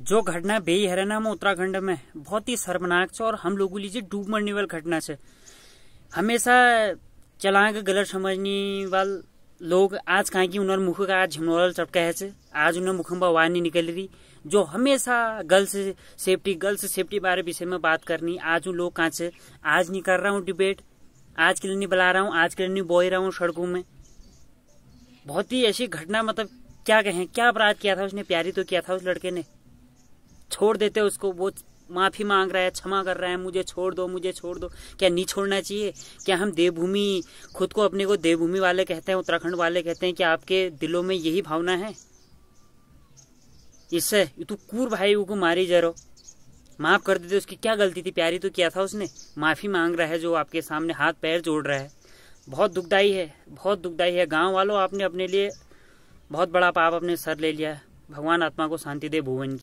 जो घटना बेई हरियाणा में उत्तराखंड में बहुत ही शर्मनाक छ और हम लोगों लीजिए डूब मरने वाली घटना है हमेशा चलांग गलत समझने वाल लोग आज कहें कि उन्होंने मुख का आज झिमनोरल चपका है आज उन्होंने मुख में आवाज नहीं निकल रही जो हमेशा गर्ल्स सेफ्टी गर्ल्स सेफ्टी बारे विषय में बात करनी आज उन लोग कहाँ से आज नहीं कर रहा हूँ डिबेट आज के लिए नहीं बुला रहा हूँ आज के लिए नहीं बोई रहा हूँ सड़कों में बहुत ही ऐसी घटना मतलब क्या कहें क्या अपराध किया था उसने प्यारी तो किया था उस लड़के ने छोड़ देते उसको वो माफी मांग रहा है क्षमा कर रहा है मुझे छोड़ दो मुझे छोड़ दो क्या नहीं छोड़ना चाहिए क्या हम देवभूमि खुद को अपने को देवभूमि वाले कहते हैं उत्तराखंड वाले कहते हैं कि आपके दिलों में यही भावना है इससे तू कूर भाई को मारी जा रो माफ कर देते उसकी क्या गलती थी प्यारी तो किया था उसने माफी मांग रहा है जो आपके सामने हाथ पैर जोड़ रहा है बहुत दुखदाई है बहुत दुखदाई है गांव वालों आपने अपने लिए बहुत बड़ा पाप अपने सर ले लिया है भगवान आत्मा को शांति दे भुवन की